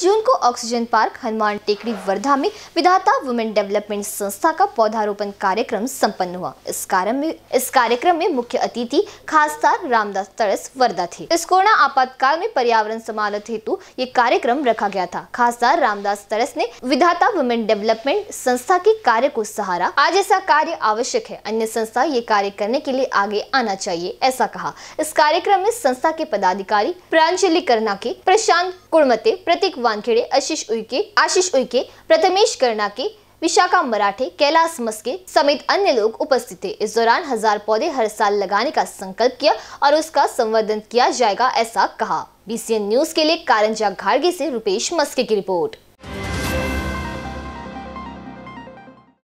19 जून को oxygen park Hanuman टेकड़ी वर्धा में विधाता वुमेन डेवलपमेंट संस्था का पौधारोपण कार्यक्रम संपन्न हुआ इस कार्य में इस कार्यक्रम में मुख्य अतिथि खासदार रामदास तरस वर्धा थे इस कोरोना आपातकाल में पर्यावरण समानत हेतु ये कार्यक्रम रखा गया था खासदार रामदास तरस ने विधाता वुमेन डेवलपमेंट संस्था के कार्य को सहारा आज ऐसा कार्य आवश्यक है अन्य संस्था ये कार्य करने के लिए आगे आना चाहिए ऐसा कहा इस कार्यक्रम में संस्था के पदाधिकारी प्रांजलि करना के प्रशांत कुलमते प्रतीक वानखेडे आशीष उइके आशीष उइके प्रथमेश कर्णाके विशाखा मराठे कैलाश मस्के समेत अन्य लोग उपस्थित थे इस दौरान हजार पौधे हर साल लगाने का संकल्प किया और उसका संवर्धन किया जाएगा ऐसा कहा बीसीएन न्यूज के लिए कारंजा घाड़गे से रूपेश मस्के की रिपोर्ट